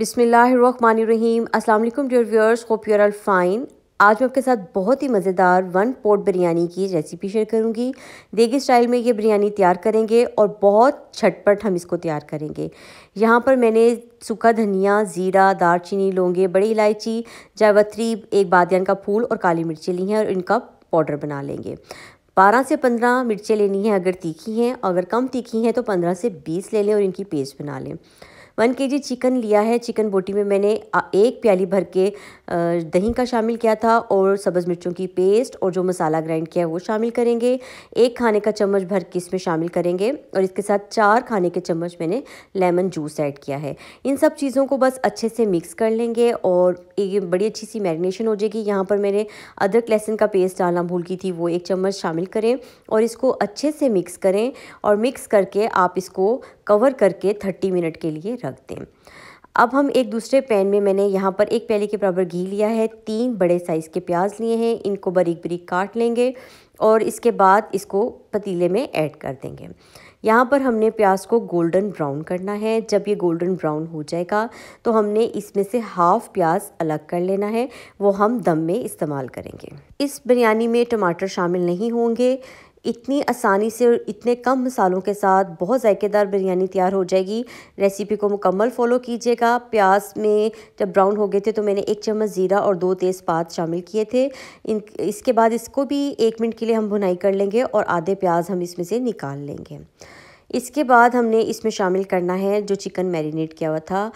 बिसमीम अस्सलाम वालेकुम dear viewers hope you're are fine आज मैं आपके साथ बहुत ही मज़ेदार वन पोट बिरयानी की रेसिपी शेयर करूंगी देगी स्टाइल में ये बिरयानी तैयार करेंगे और बहुत छटपट हम इसको तैयार करेंगे यहाँ पर मैंने सूखा धनिया ज़ीरा दारचीनी लौंगे बड़ी इलायची जावत्री एक बादियान का फूल और काली मिर्ची ली हैं और इनका पाउडर बना लेंगे बारह से पंद्रह मिर्चें लेनी हैं अगर तीखी हैं अगर कम तीखी हैं तो पंद्रह से बीस ले लें और इनकी पेस्ट बना लें वन के जी चिकन लिया है चिकन बोटी में मैंने एक प्याली भर के दही का शामिल किया था और सब्ज़ मिर्चों की पेस्ट और जो मसाला ग्राइंड किया है वो शामिल करेंगे एक खाने का चम्मच भर के इसमें शामिल करेंगे और इसके साथ चार खाने के चम्मच मैंने लेमन जूस ऐड किया है इन सब चीज़ों को बस अच्छे से मिक्स कर लेंगे और ये बड़ी अच्छी सी मैरिनेशन हो जाएगी यहाँ पर मैंने अदरक लहसुन का पेस्ट डालना भूल की थी वो एक चम्मच शामिल करें और इसको अच्छे से मिक्स करें और मिक्स करके आप इसको कवर करके थर्टी मिनट के लिए रख रख दें अब हम एक दूसरे पैन में मैंने यहाँ पर एक प्याले के बराबर घी लिया है तीन बड़े साइज़ के प्याज लिए हैं इनको बारीक बारीक काट लेंगे और इसके बाद इसको पतीले में ऐड कर देंगे यहाँ पर हमने प्याज को गोल्डन ब्राउन करना है जब ये गोल्डन ब्राउन हो जाएगा तो हमने इसमें से हाफ़ प्याज अलग कर लेना है वो हम दम में इस्तेमाल करेंगे इस बिरयानी में टमाटर शामिल नहीं होंगे इतनी आसानी से और इतने कम मसालों के साथ बहुत ज़ायकेदार बिरयानी तैयार हो जाएगी रेसिपी को मुकम्मल फॉलो कीजिएगा प्याज में जब ब्राउन हो गए थे तो मैंने एक चम्मच ज़ीरा और दो तेज़पात शामिल किए थे इन इसके बाद इसको भी एक मिनट के लिए हम भुनाई कर लेंगे और आधे प्याज हम इसमें से निकाल लेंगे इसके बाद हमने इसमें शामिल करना है जो चिकन मैरिनेट किया हुआ था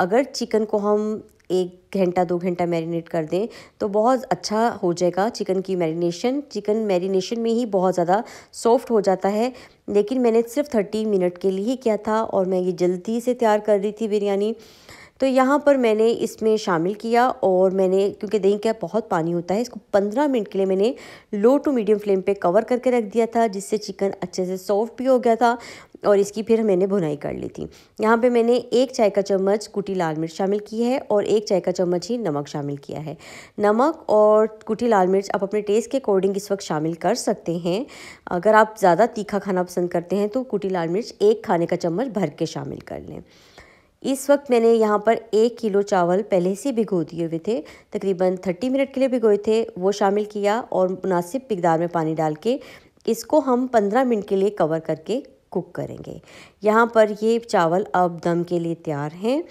अगर चिकन को हम एक घंटा दो घंटा मैरिनेट कर दें तो बहुत अच्छा हो जाएगा चिकन की मैरिनेशन चिकन मैरिनेशन में ही बहुत ज़्यादा सॉफ्ट हो जाता है लेकिन मैंने सिर्फ थर्टी मिनट के लिए ही किया था और मैं ये जल्दी से तैयार कर रही थी बिरयानी तो यहाँ पर मैंने इसमें शामिल किया और मैंने क्योंकि दही का बहुत पानी होता है इसको पंद्रह मिनट के लिए मैंने लो टू मीडियम फ्लेम पे कवर करके रख दिया था जिससे चिकन अच्छे से सॉफ्ट भी हो गया था और इसकी फिर मैंने भुनाई कर ली थी यहाँ पे मैंने एक चाय का चम्मच कुटी लाल मिर्च शामिल की है और एक चाय का चम्मच ही नमक शामिल किया है नमक और कुटी लाल मिर्च आप अपने टेस्ट के अकॉर्डिंग इस वक्त शामिल कर सकते हैं अगर आप ज़्यादा तीखा खाना पसंद करते हैं तो कुटी लाल मिर्च एक खाने का चम्मच भर के शामिल कर लें इस वक्त मैंने यहाँ पर एक किलो चावल पहले से भिगो दिए हुए थे तकरीबन थर्टी मिनट के लिए भिगोए थे वो शामिल किया और मुनासिब मकदार में पानी डाल के इसको हम पंद्रह मिनट के लिए कवर करके कुक करेंगे यहाँ पर ये चावल अब दम के लिए तैयार हैं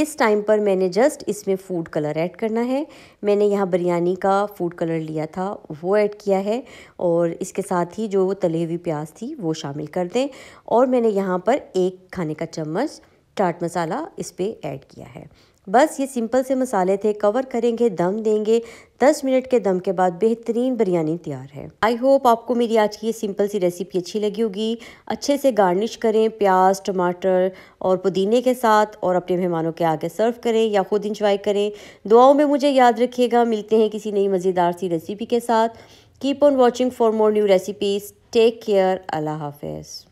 इस टाइम पर मैंने जस्ट इसमें फूड कलर ऐड करना है मैंने यहाँ बिरयानी का फूड कलर लिया था वो ऐड किया है और इसके साथ ही जो तले हुई प्याज थी वो शामिल कर दें और मैंने यहाँ पर एक खाने का चम्मच चाट मसाला इस पर ऐड किया है बस ये सिंपल से मसाले थे कवर करेंगे दम देंगे 10 मिनट के दम के बाद बेहतरीन बिरयानी तैयार है आई होप आपको मेरी आज की ये सिंपल सी रेसिपी अच्छी लगी होगी अच्छे से गार्निश करें प्याज टमाटर और पुदीने के साथ और अपने मेहमानों के आगे सर्व करें या ख़ुद इंजॉय करें दुआओं में मुझे याद रखिएगा मिलते हैं किसी नई मज़ेदार सी रेसिपी के साथ keep on watching for more new recipes take care अल्लाह हाफिज़